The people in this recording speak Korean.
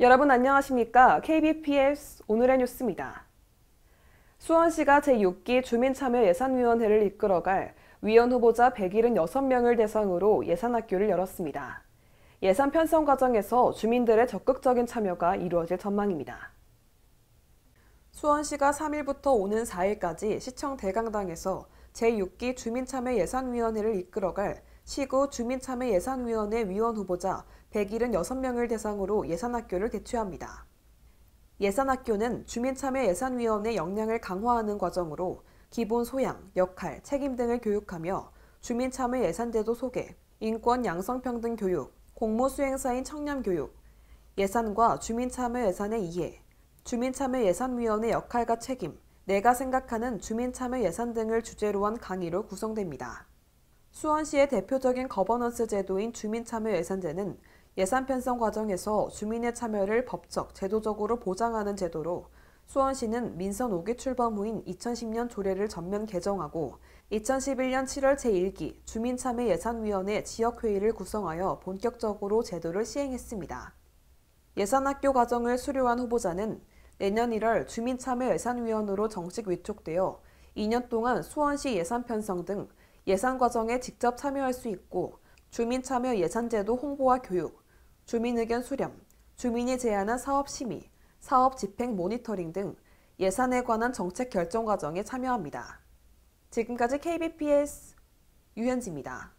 여러분 안녕하십니까? KBPS 오늘의 뉴스입니다. 수원시가 제6기 주민참여예산위원회를 이끌어갈 위원 후보자 176명을 대상으로 예산학교를 열었습니다. 예산 편성 과정에서 주민들의 적극적인 참여가 이루어질 전망입니다. 수원시가 3일부터 오는 4일까지 시청 대강당에서 제6기 주민참여예산위원회를 이끌어갈 시구 주민참여 예산위원회 위원 후보자 176명을 0 대상으로 예산학교를 개최합니다. 예산학교는 주민참여 예산위원회 역량을 강화하는 과정으로 기본 소양, 역할, 책임 등을 교육하며 주민참여 예산제도 소개, 인권 양성평등 교육, 공모수행사인 청렴 교육, 예산과 주민참여 예산의 이해, 주민참여 예산위원회 역할과 책임, 내가 생각하는 주민참여 예산 등을 주제로 한 강의로 구성됩니다. 수원시의 대표적인 거버넌스 제도인 주민참여 예산제는 예산 편성 과정에서 주민의 참여를 법적, 제도적으로 보장하는 제도로 수원시는 민선 5기 출범 후인 2010년 조례를 전면 개정하고 2011년 7월 제1기 주민참여예산위원회 지역회의를 구성하여 본격적으로 제도를 시행했습니다. 예산학교 과정을 수료한 후보자는 내년 1월 주민참여예산위원으로 정식 위촉되어 2년 동안 수원시 예산 편성 등 예산 과정에 직접 참여할 수 있고 주민 참여 예산제도 홍보와 교육, 주민 의견 수렴, 주민이 제안한 사업 심의, 사업 집행 모니터링 등 예산에 관한 정책 결정 과정에 참여합니다. 지금까지 KBPS 유현지입니다.